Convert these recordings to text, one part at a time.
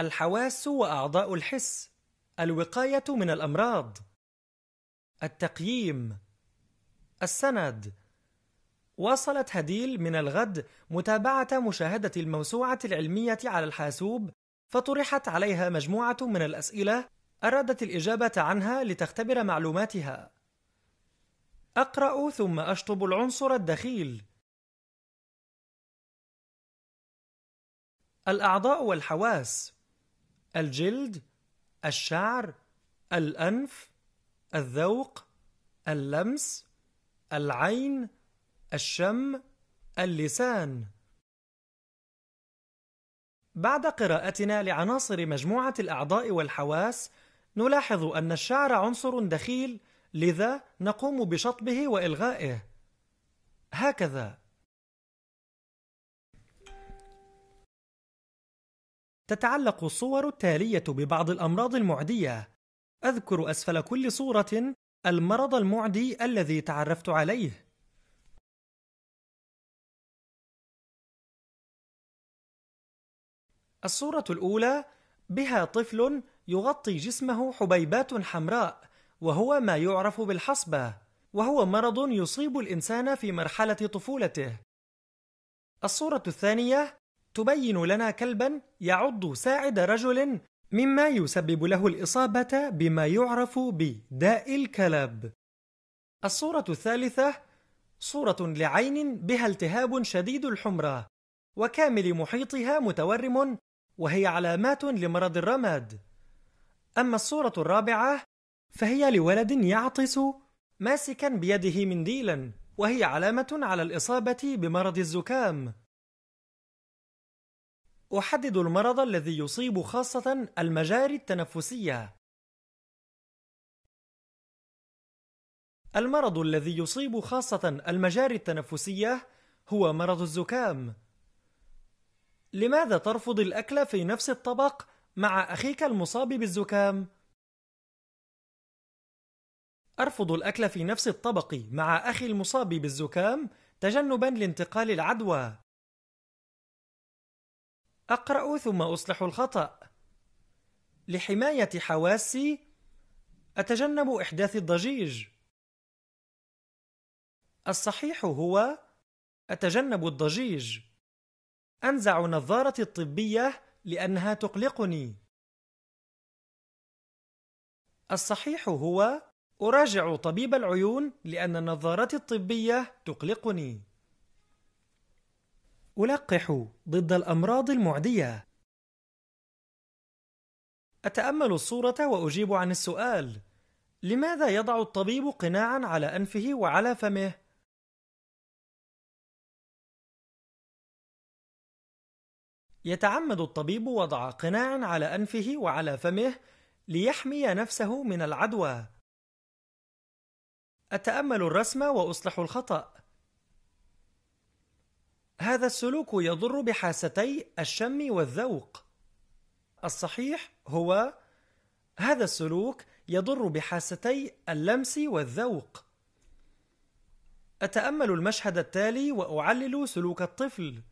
الحواس وأعضاء الحس الوقاية من الأمراض التقييم السند واصلت هديل من الغد متابعة مشاهدة الموسوعة العلمية على الحاسوب فطرحت عليها مجموعة من الأسئلة أرادت الإجابة عنها لتختبر معلوماتها أقرأ ثم أشطب العنصر الدخيل الأعضاء والحواس الجلد الشعر الأنف الذوق اللمس العين الشم اللسان بعد قراءتنا لعناصر مجموعة الأعضاء والحواس نلاحظ أن الشعر عنصر دخيل لذا نقوم بشطبه وإلغائه هكذا تتعلق الصور التالية ببعض الأمراض المعدية أذكر أسفل كل صورة المرض المعدي الذي تعرفت عليه الصورة الأولى بها طفل يغطي جسمه حبيبات حمراء وهو ما يعرف بالحصبة وهو مرض يصيب الإنسان في مرحلة طفولته الصورة الثانية تبين لنا كلبا يعض ساعد رجل مما يسبب له الإصابة بما يعرف بداء الكلب الصورة الثالثة صورة لعين بها التهاب شديد الحمرة وكامل محيطها متورم وهي علامات لمرض الرماد أما الصورة الرابعة فهي لولد يعطس ماسكا بيده منديلا وهي علامة على الإصابة بمرض الزكام أحدد المرض الذي يصيب خاصة المجاري التنفسية المرض الذي يصيب خاصة المجاري التنفسية هو مرض الزكام لماذا ترفض الأكل في نفس الطبق مع أخيك المصاب بالزكام؟ أرفض الأكل في نفس الطبق مع أخي المصاب بالزكام تجنبا لانتقال العدوى أقرأ ثم أصلح الخطأ لحماية حواسي أتجنب إحداث الضجيج الصحيح هو أتجنب الضجيج أنزع نظارتي الطبية لأنها تقلقني الصحيح هو أراجع طبيب العيون لأن نظارتي الطبية تقلقني ألقح ضد الأمراض المعدية أتأمل الصورة وأجيب عن السؤال لماذا يضع الطبيب قناعا على أنفه وعلى فمه؟ يتعمد الطبيب وضع قناع على أنفه وعلى فمه ليحمي نفسه من العدوى أتأمل الرسم وأصلح الخطأ هذا السلوك يضر بحاستي الشم والذوق. الصحيح هو هذا السلوك يضر بحاستي اللمس والذوق. أتأمل المشهد التالي وأعلل سلوك الطفل.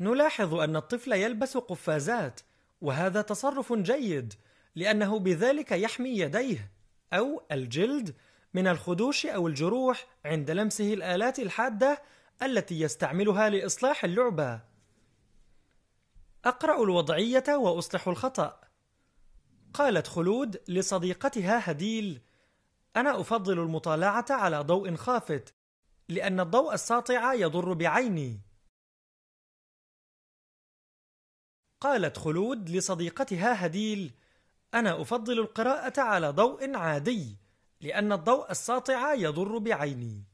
نلاحظ أن الطفل يلبس قفازات، وهذا تصرف جيد، لأنه بذلك يحمي يديه أو الجلد من الخدوش أو الجروح عند لمسه الآلات الحادة التي يستعملها لإصلاح اللعبة أقرأ الوضعية وأصلح الخطأ قالت خلود لصديقتها هديل أنا أفضل المطالعة على ضوء خافت لأن الضوء الساطع يضر بعيني قالت خلود لصديقتها هديل أنا أفضل القراءة على ضوء عادي لأن الضوء الساطع يضر بعيني